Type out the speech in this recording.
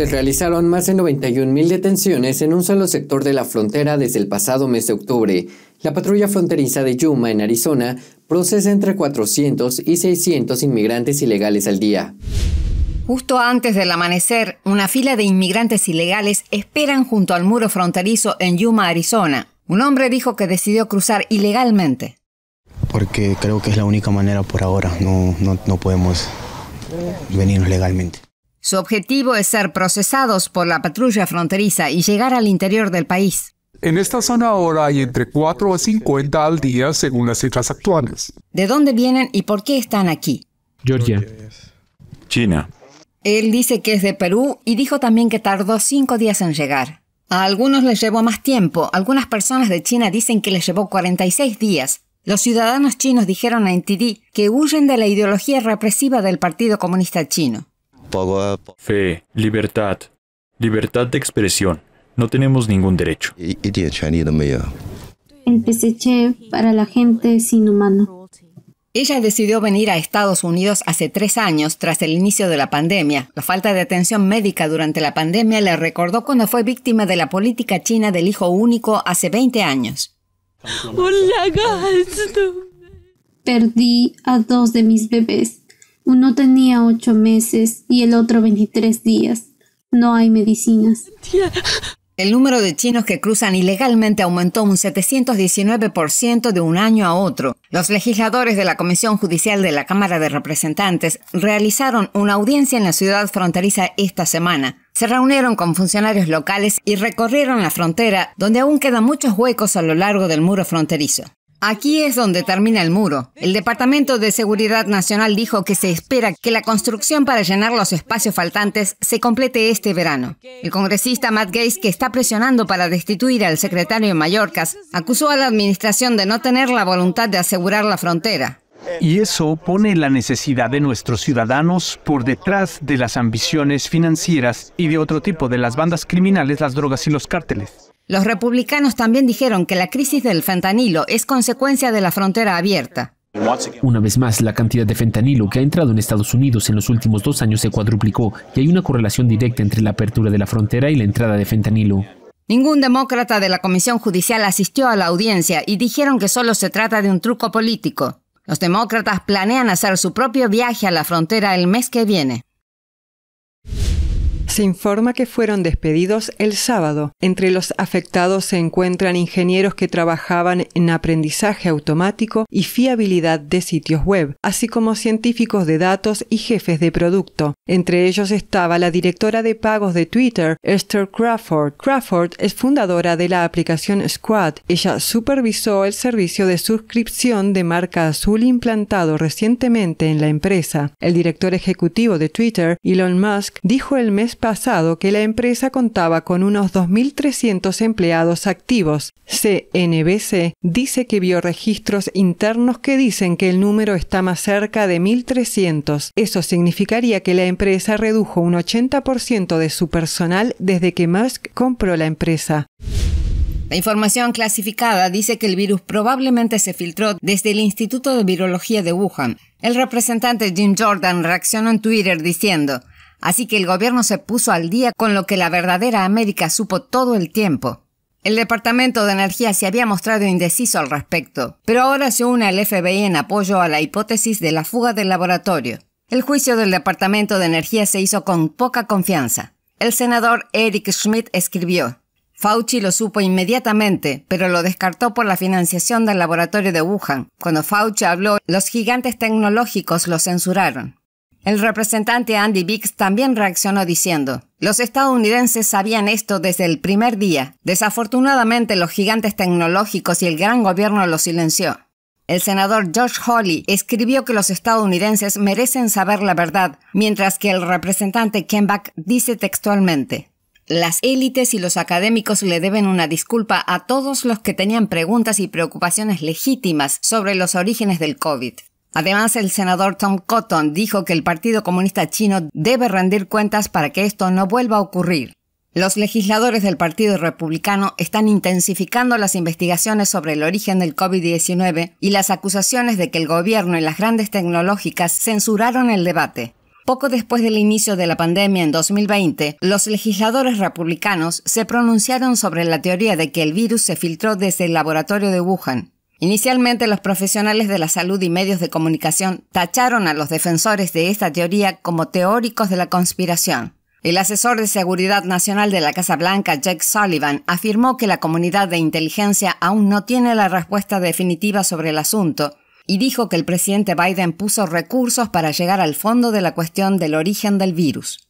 se realizaron más de 91.000 detenciones en un solo sector de la frontera desde el pasado mes de octubre. La patrulla fronteriza de Yuma, en Arizona, procesa entre 400 y 600 inmigrantes ilegales al día. Justo antes del amanecer, una fila de inmigrantes ilegales esperan junto al muro fronterizo en Yuma, Arizona. Un hombre dijo que decidió cruzar ilegalmente. Porque creo que es la única manera por ahora. No, no, podemos venir legalmente. Su objetivo es ser procesados por la patrulla fronteriza y llegar al interior del país. En esta zona ahora hay entre 4 a 50 al día según las cifras actuales. ¿De dónde vienen y por qué están aquí? Georgia. China. Él dice que es de Perú y dijo también que tardó cinco días en llegar. A algunos les llevó más tiempo. Algunas personas de China dicen que les llevó 46 días. Los ciudadanos chinos dijeron a NTD que huyen de la ideología represiva del Partido Comunista Chino. Fe, libertad, libertad de expresión. No tenemos ningún derecho. El PCC para la gente es inhumano. Ella decidió venir a Estados Unidos hace tres años tras el inicio de la pandemia. La falta de atención médica durante la pandemia le recordó cuando fue víctima de la política china del hijo único hace 20 años. Perdí a dos de mis bebés uno tenía ocho meses y el otro 23 días. No hay medicinas. El número de chinos que cruzan ilegalmente aumentó un 719% de un año a otro. Los legisladores de la Comisión Judicial de la Cámara de Representantes realizaron una audiencia en la ciudad fronteriza esta semana. Se reunieron con funcionarios locales y recorrieron la frontera, donde aún quedan muchos huecos a lo largo del muro fronterizo. Aquí es donde termina el muro. El Departamento de Seguridad Nacional dijo que se espera que la construcción para llenar los espacios faltantes se complete este verano. El congresista Matt Gaetz, que está presionando para destituir al secretario en Mallorcas, acusó a la administración de no tener la voluntad de asegurar la frontera. Y eso pone la necesidad de nuestros ciudadanos por detrás de las ambiciones financieras y de otro tipo de las bandas criminales, las drogas y los cárteles. Los republicanos también dijeron que la crisis del fentanilo es consecuencia de la frontera abierta. Una vez más, la cantidad de fentanilo que ha entrado en Estados Unidos en los últimos dos años se cuadruplicó y hay una correlación directa entre la apertura de la frontera y la entrada de fentanilo. Ningún demócrata de la Comisión Judicial asistió a la audiencia y dijeron que solo se trata de un truco político. Los demócratas planean hacer su propio viaje a la frontera el mes que viene informa que fueron despedidos el sábado. Entre los afectados se encuentran ingenieros que trabajaban en aprendizaje automático y fiabilidad de sitios web, así como científicos de datos y jefes de producto. Entre ellos estaba la directora de pagos de Twitter, Esther Crawford. Crawford es fundadora de la aplicación Squad. Ella supervisó el servicio de suscripción de marca azul implantado recientemente en la empresa. El director ejecutivo de Twitter, Elon Musk, dijo el mes pasado pasado que la empresa contaba con unos 2.300 empleados activos. CNBC dice que vio registros internos que dicen que el número está más cerca de 1.300. Eso significaría que la empresa redujo un 80% de su personal desde que Musk compró la empresa. La información clasificada dice que el virus probablemente se filtró desde el Instituto de Virología de Wuhan. El representante Jim Jordan reaccionó en Twitter diciendo, Así que el gobierno se puso al día con lo que la verdadera América supo todo el tiempo. El Departamento de Energía se había mostrado indeciso al respecto, pero ahora se une al FBI en apoyo a la hipótesis de la fuga del laboratorio. El juicio del Departamento de Energía se hizo con poca confianza. El senador Eric Schmidt escribió, Fauci lo supo inmediatamente, pero lo descartó por la financiación del laboratorio de Wuhan. Cuando Fauci habló, los gigantes tecnológicos lo censuraron. El representante Andy Biggs también reaccionó diciendo, los estadounidenses sabían esto desde el primer día. Desafortunadamente los gigantes tecnológicos y el gran gobierno lo silenció. El senador George Hawley escribió que los estadounidenses merecen saber la verdad, mientras que el representante Kenback dice textualmente, las élites y los académicos le deben una disculpa a todos los que tenían preguntas y preocupaciones legítimas sobre los orígenes del COVID. Además, el senador Tom Cotton dijo que el Partido Comunista Chino debe rendir cuentas para que esto no vuelva a ocurrir. Los legisladores del Partido Republicano están intensificando las investigaciones sobre el origen del COVID-19 y las acusaciones de que el gobierno y las grandes tecnológicas censuraron el debate. Poco después del inicio de la pandemia en 2020, los legisladores republicanos se pronunciaron sobre la teoría de que el virus se filtró desde el laboratorio de Wuhan. Inicialmente los profesionales de la salud y medios de comunicación tacharon a los defensores de esta teoría como teóricos de la conspiración. El asesor de Seguridad Nacional de la Casa Blanca, Jack Sullivan, afirmó que la comunidad de inteligencia aún no tiene la respuesta definitiva sobre el asunto y dijo que el presidente Biden puso recursos para llegar al fondo de la cuestión del origen del virus.